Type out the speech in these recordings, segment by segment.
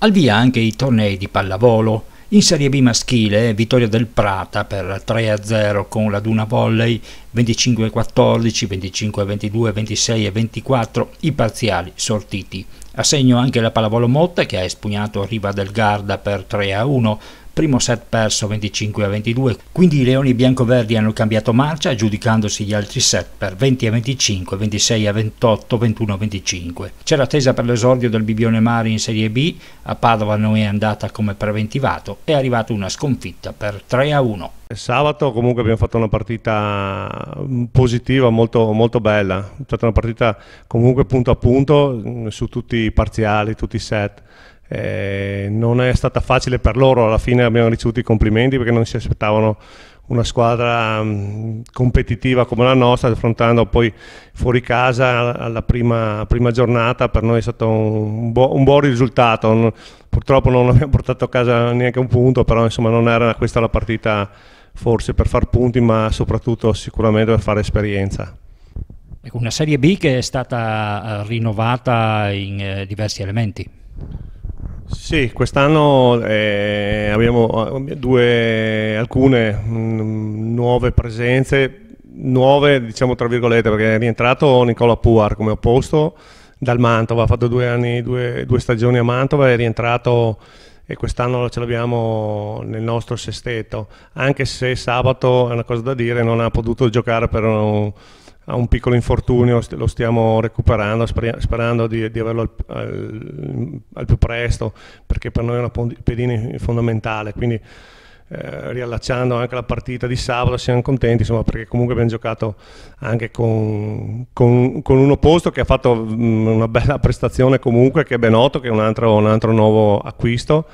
Al via anche i tornei di pallavolo. In Serie B maschile, vittoria del Prata per 3-0 con la Duna Volley 25-14, 25-22, 26-24, i parziali sortiti. A segno anche la pallavolo Motta che ha espugnato Riva del Garda per 3-1, primo set perso 25 a 22, quindi i leoni biancoverdi hanno cambiato marcia aggiudicandosi gli altri set per 20 a 25, 26 a 28, 21 a 25. C'è l'attesa per l'esordio del Bibione Mari in Serie B, a Padova non è andata come preventivato, è arrivata una sconfitta per 3 a 1. Sabato comunque abbiamo fatto una partita positiva, molto, molto bella, è stata una partita comunque punto a punto mm, su tutti i parziali, tutti i set. Eh, non è stata facile per loro, alla fine abbiamo ricevuto i complimenti perché non si aspettavano una squadra mh, mm, competitiva come la nostra, affrontando poi fuori casa alla prima, prima giornata, per noi è stato un, bu un buon risultato. Non, purtroppo non abbiamo portato a casa neanche un punto, però insomma non era questa la partita forse per far punti, ma soprattutto sicuramente per fare esperienza. Ecco, una Serie B che è stata eh, rinnovata in eh, diversi elementi. Sì, quest'anno eh, abbiamo eh, due, alcune mh, mm, nuove presenze, nuove diciamo tra virgolette perché è rientrato Nicola Puar come opposto dal Mantova, ha fatto due, anni, due, due stagioni a Mantova, è rientrato e quest'anno ce l'abbiamo nel nostro sestetto, anche se sabato è una cosa da dire, non ha potuto giocare per un, ha un piccolo infortunio, lo stiamo recuperando, sperando di, di averlo al, al, al, più presto, perché per noi è una pedina fondamentale, quindi eh, riallacciando anche la partita di sabato siamo contenti, insomma, perché comunque abbiamo giocato anche con, con, con un opposto che ha fatto mh, mm, una bella prestazione comunque, che è ben noto, che è un altro, un altro nuovo acquisto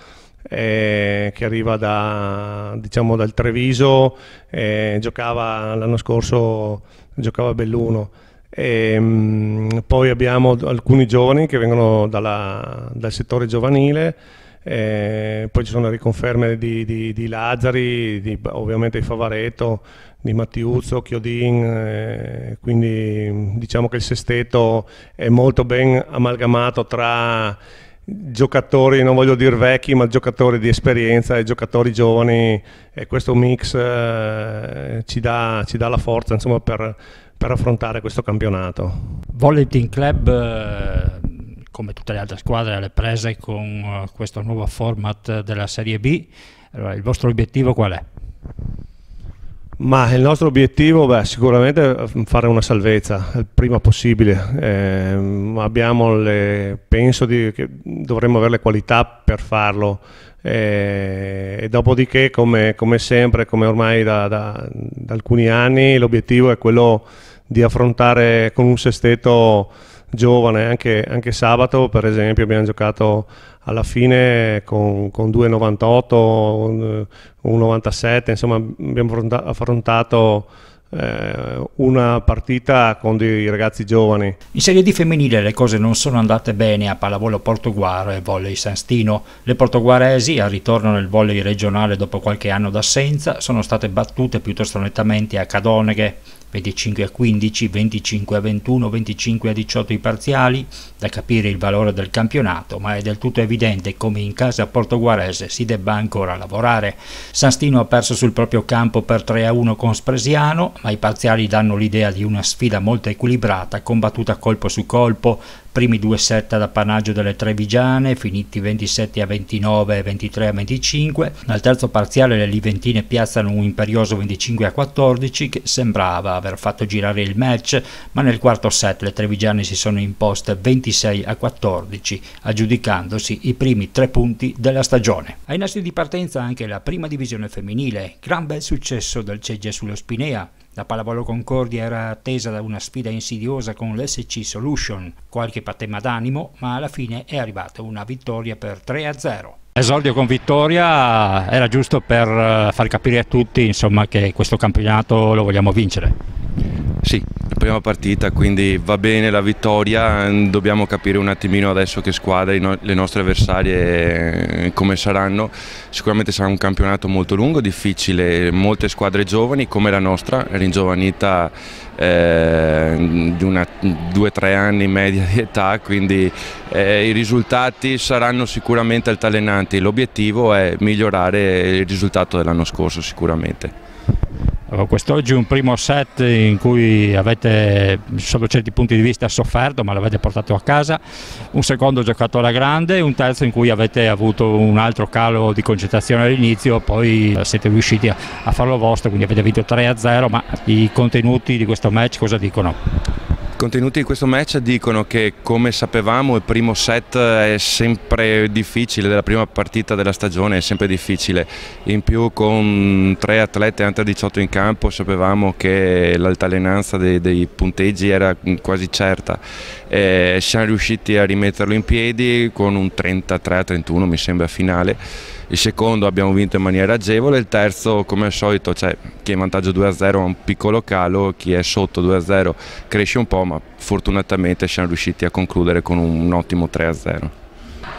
eh, che arriva da, diciamo, dal Treviso, eh, giocava l'anno scorso, giocava a Belluno. E, ehm, mh, poi abbiamo alcuni giovani che vengono dalla, dal settore giovanile, eh, poi ci sono le riconferme di, di, di Lazzari, di, ovviamente di Favaretto, di Mattiuzzo, Chiodin, eh, quindi diciamo che il sestetto è molto ben amalgamato tra giocatori, non voglio dire vecchi, ma giocatori di esperienza e giocatori giovani e questo mix eh, ci, dà, ci, dà, la forza insomma, per, per, affrontare questo campionato. Volley Team Club, eh, come tutte le altre squadre, alle prese con eh, questo nuovo format della Serie B, allora, il vostro obiettivo qual è? Ma il nostro obiettivo è sicuramente mm, fare una salvezza il prima possibile. Eh, le, penso di, che dovremmo avere le qualità per farlo. Eh, e dopodiché, come, come, sempre, come ormai da, da, da alcuni anni, l'obiettivo è quello di affrontare con un sesteto giovane, anche, anche, sabato per esempio abbiamo giocato alla fine con, con 2,98, 1,97, insomma abbiamo affrontato eh, una partita con dei ragazzi giovani. In Serie D femminile le cose non sono andate bene a pallavolo Portoguaro e volley Sanstino. Le portoguaresi al ritorno nel volley regionale dopo qualche anno d'assenza sono state battute piuttosto nettamente a Cadoneghe 25 a 15, 25 a 21, 25 a 18 i parziali, da capire il valore del campionato, ma è del tutto evidente come in casa portoguarese si debba ancora lavorare. Sanstino ha perso sul proprio campo per 3 a 1 con Spresiano, ma i parziali danno l'idea di una sfida molto equilibrata, combattuta colpo su colpo, primi due set ad appannaggio delle Trevigiane, finiti 27 a 29 e 23 a 25. Nel terzo parziale le Liventine piazzano un imperioso 25 a 14 che sembrava aver fatto girare il match, ma nel quarto set le Trevigiane si sono imposte 26 a 14, aggiudicandosi i primi tre punti della stagione. Ai nastri di partenza anche la prima divisione femminile, gran bel successo del Cegge sullo Spinea, la Pallavolo Concordia era attesa da una sfida insidiosa con l'SC Solution, qualche patema d'animo, ma alla fine è arrivata una vittoria per 3-0. Esordio con vittoria era giusto per eh, far capire a tutti insomma, che questo campionato lo vogliamo vincere. Sì, prima partita, quindi va bene la vittoria, dobbiamo capire un attimino adesso che squadre, le nostre avversarie eh, come saranno. Sicuramente sarà un campionato molto lungo, difficile, molte squadre giovani come la nostra, ringiovanita eh, di 2-3 anni in media di età, quindi eh, i risultati saranno sicuramente altalenanti. L'obiettivo è migliorare il risultato dell'anno scorso sicuramente. Eh, quest'oggi un primo set in cui avete sotto certi punti di vista sofferto ma l'avete portato a casa, un secondo giocato alla grande, un terzo in cui avete avuto un altro calo di concentrazione all'inizio, poi eh, siete riusciti a, a farlo vostro, quindi avete vinto 3-0, ma i contenuti di questo match cosa dicono? I contenuti di questo match dicono che come sapevamo il primo set è sempre difficile, della prima partita della stagione è sempre difficile, in più con tre atlete under 18 in campo sapevamo che l'altalenanza dei, dei, punteggi era quasi certa, eh, siamo riusciti a rimetterlo in piedi con un 33-31 mi sembra finale il secondo abbiamo vinto in maniera agevole, il terzo come al solito cioè, chi è in vantaggio 2-0 ha un piccolo calo, chi è sotto 2-0 cresce un po' ma fortunatamente siamo riusciti a concludere con un ottimo 3-0.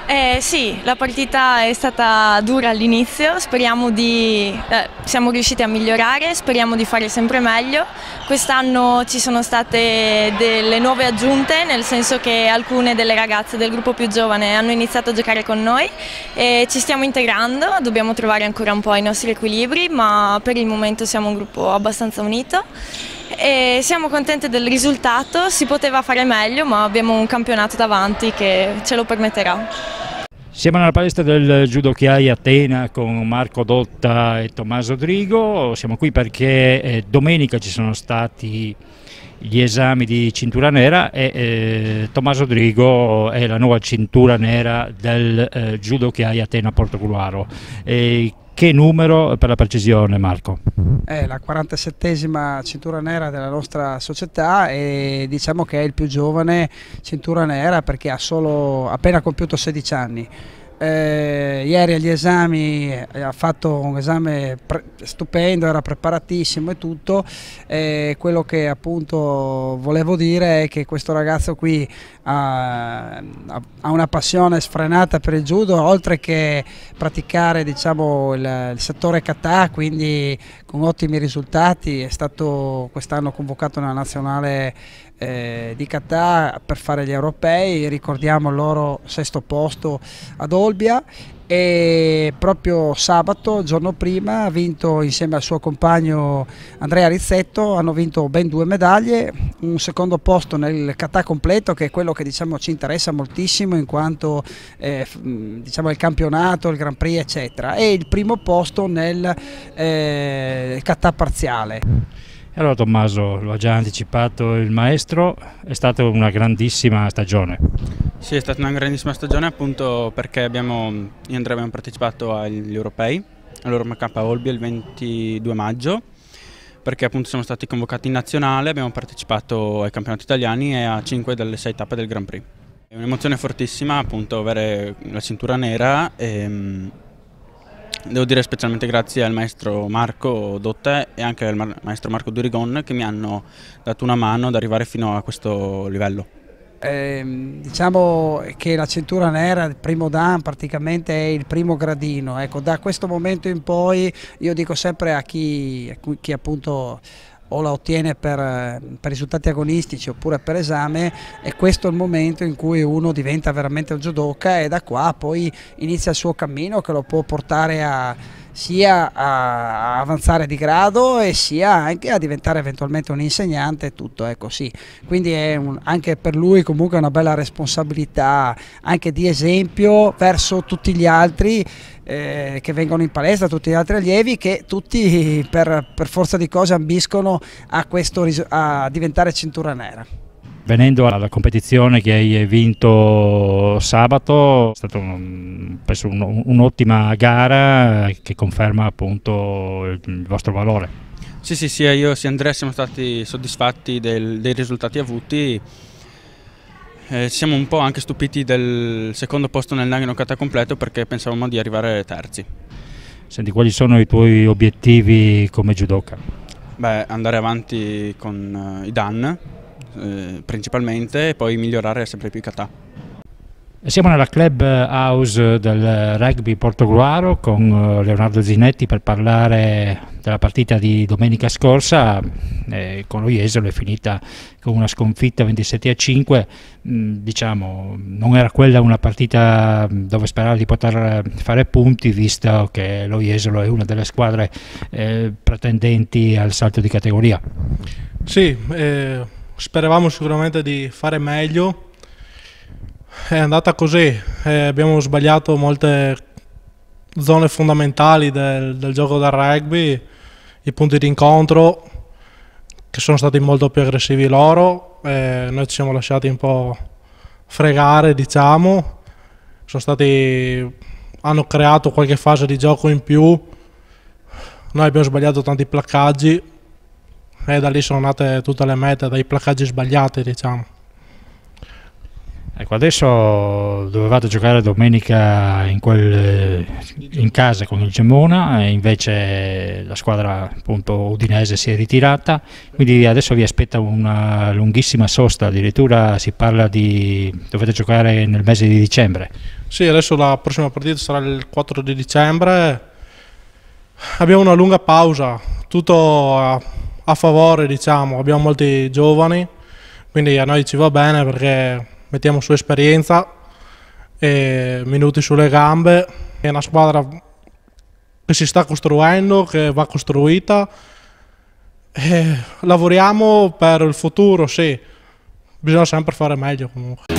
Eh, sì, la partita è stata dura all'inizio, speriamo di... Eh, siamo riusciti a migliorare, speriamo di fare sempre meglio. Quest'anno ci sono state delle nuove aggiunte, nel senso che alcune delle ragazze del gruppo più giovane hanno iniziato a giocare con noi e ci stiamo integrando, dobbiamo trovare ancora un po' i nostri equilibri, ma per il momento siamo un gruppo abbastanza unito. E siamo contenti del risultato, si poteva fare meglio ma abbiamo un campionato davanti che ce lo permetterà. Siamo nella palestra del Judo Giudochiai Atena con Marco Dotta e Tommaso Drigo, siamo qui perché eh, domenica ci sono stati gli esami di cintura nera e eh, Tommaso Drigo è la nuova cintura nera del eh, Giudochiai Atena Portoculuaro. E che numero per la precisione Marco? È la 47esima cintura nera della nostra società e diciamo che è il più giovane cintura nera perché ha solo appena compiuto 16 anni. Eh, ieri agli esami eh, ha fatto un esame stupendo, era preparatissimo e tutto. Eh, quello che appunto volevo dire è che questo ragazzo qui ha, una passione sfrenata per il judo, oltre che praticare diciamo, il, il, settore kata, quindi con ottimi risultati, è stato quest'anno convocato nella nazionale eh, di kata per fare gli europei, ricordiamo il loro sesto posto ad Olbia e proprio sabato, giorno prima, ha vinto insieme al suo compagno Andrea Rizzetto, hanno vinto ben due medaglie, un secondo posto nel kata completo che è quello che diciamo, ci interessa moltissimo in quanto eh, diciamo, il campionato, il Grand Prix eccetera e il primo posto nel eh, kata parziale allora Tommaso, lo ha già anticipato il maestro, è stata una grandissima stagione. Sì, è stata una grandissima stagione appunto perché abbiamo, io Andrea abbiamo partecipato agli europei, all'Orma K Olbia il 22 maggio, perché appunto siamo stati convocati in nazionale, abbiamo partecipato ai campionati italiani e a 5 delle 6 tappe del Grand Prix. È un'emozione fortissima appunto avere la cintura nera e ehm, devo dire specialmente grazie al maestro Marco Dotte e anche al maestro Marco Durigon che mi hanno dato una mano ad arrivare fino a questo livello. Eh, diciamo che la cintura nera, il primo dan praticamente è il primo gradino, ecco, da questo momento in poi io dico sempre a chi, a chi appunto o la ottiene per, eh, per, risultati agonistici oppure per esame e questo è il momento in cui uno diventa veramente un judoka e da qua poi inizia il suo cammino che lo può portare a sia a avanzare di grado e sia anche a diventare eventualmente un insegnante e tutto, ecco sì. Quindi è un, anche per lui comunque una bella responsabilità, anche di esempio verso tutti gli altri eh, che vengono in palestra, tutti gli altri allievi che tutti per, per forza di cose ambiscono a, questo, a diventare cintura nera. Venendo alla competizione che hai vinto sabato, è stata un'ottima un gara eh, che conferma appunto il vostro valore. Sì, sì, sia io sia Andrea siamo stati soddisfatti del, dei risultati avuti. Eh, siamo un po' anche stupiti del secondo posto nel Nagano Kata completo perché pensavamo di arrivare terzi. Senti, quali sono i tuoi obiettivi come judoka? Beh, andare avanti con uh, i Dan, eh, principalmente e poi migliorare sempre più i catà. Siamo nella club house del rugby Portogruaro con eh, Leonardo Zinetti per parlare della partita di domenica scorsa. Eh, con lo Jesolo è finita con una sconfitta 27 a 5. Mm, diciamo, non era quella una partita dove sperare di poter fare punti, visto che lo Jesolo è una delle squadre eh, pretendenti al salto di categoria. Sì, eh speravamo sicuramente di fare meglio, è andata così, eh, abbiamo sbagliato molte zone fondamentali del, del gioco del rugby, i punti d'incontro che sono stati molto più aggressivi loro, eh, noi ci siamo lasciati un po' fregare diciamo, stati, hanno creato qualche fase di gioco in più, noi abbiamo sbagliato tanti placcaggi, e eh, da lì sono nate tutte le mete, dai placaggi sbagliati diciamo. Ecco, adesso dovevate giocare domenica in, quel, in casa con il Gemona, invece la squadra appunto, udinese si è ritirata, quindi adesso vi aspetta una lunghissima sosta, addirittura si parla di dovete giocare nel mese di dicembre. Sì, adesso la prossima partita sarà il 4 di dicembre, abbiamo una lunga pausa, tutto... A a favore, diciamo, abbiamo molti giovani, quindi a noi ci va bene perché mettiamo su esperienza e minuti sulle gambe. È una squadra che si sta costruendo, che va costruita. E lavoriamo per il futuro, sì. Bisogna sempre fare meglio comunque.